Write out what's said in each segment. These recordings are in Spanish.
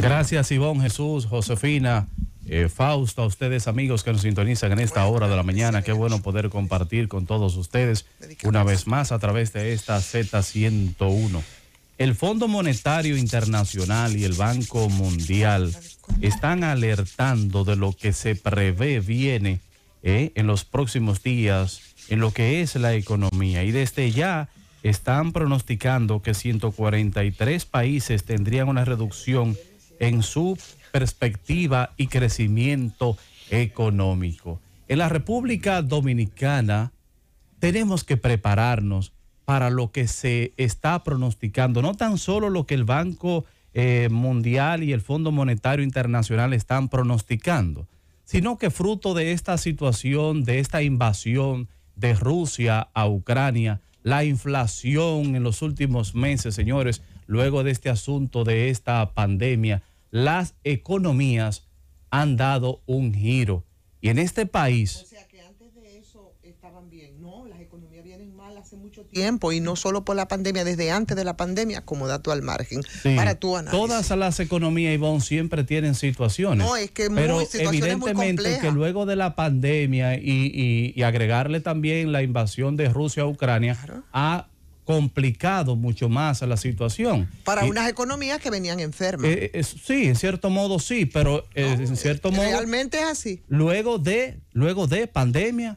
Gracias, Ivonne, Jesús, Josefina. Eh, Fausta a ustedes amigos que nos sintonizan en esta hora de la mañana, qué bueno poder compartir con todos ustedes una vez más a través de esta Z101. El Fondo Monetario Internacional y el Banco Mundial están alertando de lo que se prevé viene eh, en los próximos días en lo que es la economía y desde ya están pronosticando que 143 países tendrían una reducción en su perspectiva y crecimiento económico. En la República Dominicana tenemos que prepararnos para lo que se está pronosticando, no tan solo lo que el Banco eh, Mundial y el Fondo Monetario Internacional están pronosticando, sino que fruto de esta situación, de esta invasión de Rusia a Ucrania, la inflación en los últimos meses, señores, luego de este asunto de esta pandemia, las economías han dado un giro. Y en este país... O sea que antes de eso estaban bien, ¿no? Las economías vienen mal hace mucho tiempo y no solo por la pandemia, desde antes de la pandemia, como dato al margen, para tu análisis. Todas las economías, Ivonne, siempre tienen situaciones. No, es que muy, pero evidentemente que luego de la pandemia y, agregarle también la invasión de Rusia a Ucrania, complicado mucho más a la situación. Para unas economías que venían enfermas. Eh, eh, sí, en cierto modo sí, pero eh, en cierto modo... Realmente es así. Luego de, luego de pandemia,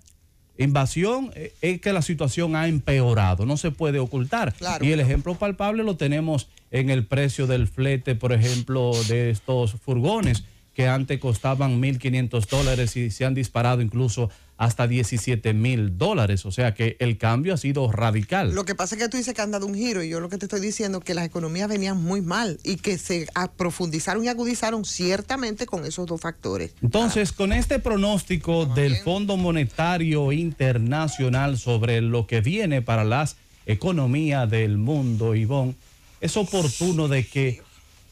invasión, es que la situación ha empeorado, no se puede ocultar. y el ejemplo palpable lo tenemos en el precio del flete, por ejemplo, de estos furgones que antes costaban 1.500 dólares y se han disparado incluso hasta 17 mil dólares. O sea que el cambio ha sido radical. Lo que pasa es que tú dices que han dado un giro y yo lo que te estoy diciendo es que las economías venían muy mal y que se profundizaron y agudizaron ciertamente con esos dos factores. Entonces, con este pronóstico del Fondo Monetario Internacional sobre lo que viene para las economías del mundo, Ivón... es oportuno de que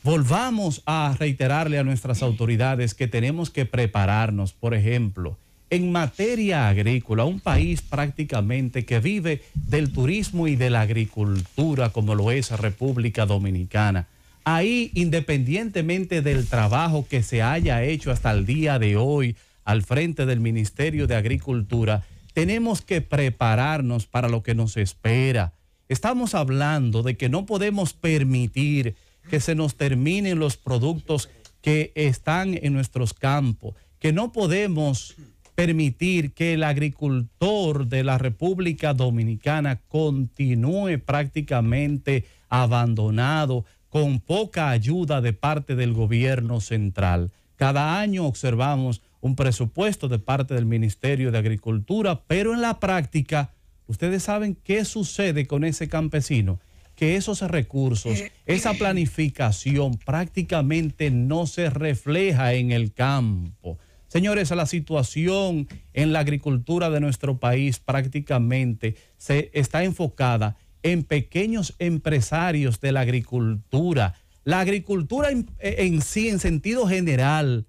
volvamos a reiterarle a nuestras autoridades que tenemos que prepararnos, por ejemplo, en materia agrícola, un país prácticamente que vive del turismo y de la agricultura como lo es República Dominicana. Ahí, independientemente del trabajo que se haya hecho hasta el día de hoy al frente del Ministerio de Agricultura, tenemos que prepararnos para lo que nos espera. Estamos hablando de que no podemos permitir que se nos terminen los productos que están en nuestros campos, que no podemos permitir que el agricultor de la República Dominicana continúe prácticamente abandonado con poca ayuda de parte del gobierno central. Cada año observamos un presupuesto de parte del Ministerio de Agricultura, pero en la práctica, ustedes saben qué sucede con ese campesino, que esos recursos, eh, esa eh. planificación prácticamente no se refleja en el campo. Señores, la situación en la agricultura de nuestro país prácticamente se está enfocada en pequeños empresarios de la agricultura. La agricultura en, eh, sí, en sentido general,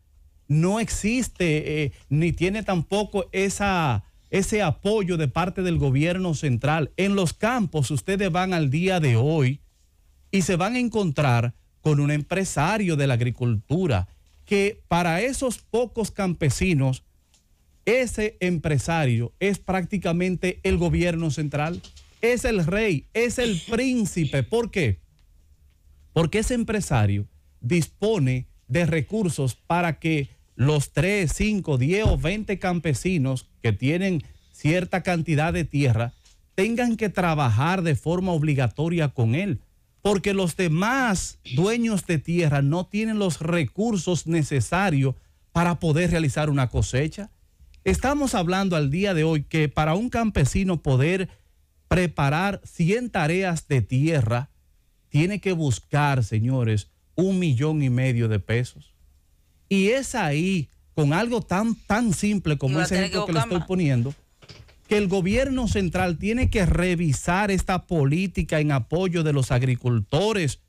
no existe eh, ni tiene tampoco ese apoyo de parte del gobierno central. En los campos ustedes van al día de hoy y se van a encontrar con un empresario de la agricultura que para esos pocos campesinos, ese empresario es prácticamente el gobierno central, es el rey, es el príncipe. ¿Por qué? Porque ese empresario dispone de recursos para que los 3, 5, 10 o 20 campesinos que tienen cierta cantidad de tierra tengan que trabajar de forma obligatoria con él porque los demás dueños de tierra no tienen los recursos necesarios para poder realizar una cosecha. Estamos hablando al día de hoy que para un campesino poder preparar 100 tareas de tierra, tiene que buscar, señores, un millón y medio de pesos. Y es ahí, con algo tan, tan simple como ese ejemplo que le estoy poniendo, que el gobierno central tiene que revisar esta política en apoyo de los agricultores.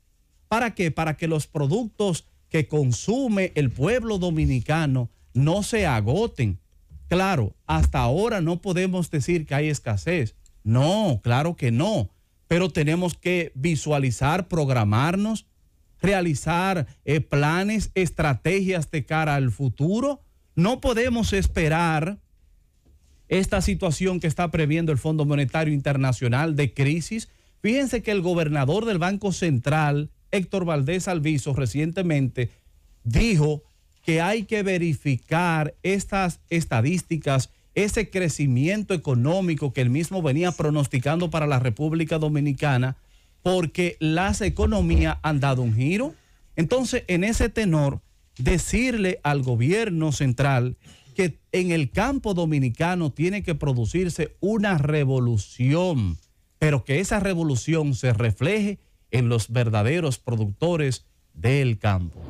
¿Para qué? Para que los productos que consume el pueblo dominicano no se agoten. Claro, hasta ahora no podemos decir que hay escasez. No, claro que no. Pero tenemos que visualizar, programarnos, realizar eh, planes, estrategias de cara al futuro. No podemos esperar esta situación que está previendo el Fondo Monetario Internacional de crisis. Fíjense que el gobernador del Banco Central, Héctor Valdés Alviso, recientemente dijo que hay que verificar estas estadísticas, ese crecimiento económico que él mismo venía pronosticando para la República Dominicana, porque las economías han dado un giro. Entonces, en ese tenor, decirle al gobierno central que en el campo dominicano tiene que producirse una revolución, pero que esa revolución se refleje en los verdaderos productores del campo.